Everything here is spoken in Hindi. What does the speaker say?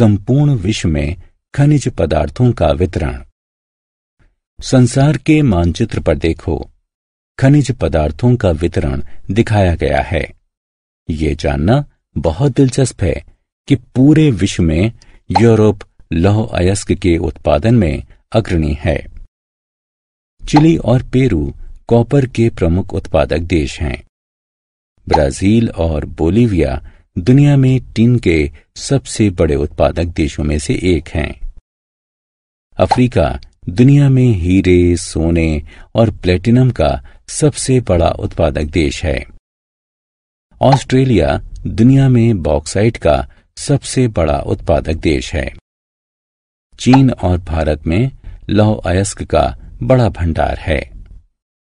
संपूर्ण विश्व में खनिज पदार्थों का वितरण संसार के मानचित्र पर देखो खनिज पदार्थों का वितरण दिखाया गया है ये जानना बहुत दिलचस्प है कि पूरे विश्व में यूरोप लौह अयस्क के उत्पादन में अग्रणी है चिली और पेरू कॉपर के प्रमुख उत्पादक देश हैं ब्राजील और बोलीविया दुनिया में टिन के सबसे बड़े उत्पादक देशों में से एक हैं अफ्रीका दुनिया में हीरे सोने और प्लेटिनम का सबसे बड़ा उत्पादक देश है ऑस्ट्रेलिया दुनिया में बॉक्साइट का सबसे बड़ा उत्पादक देश है चीन और भारत में लौह अयस्क का बड़ा भंडार है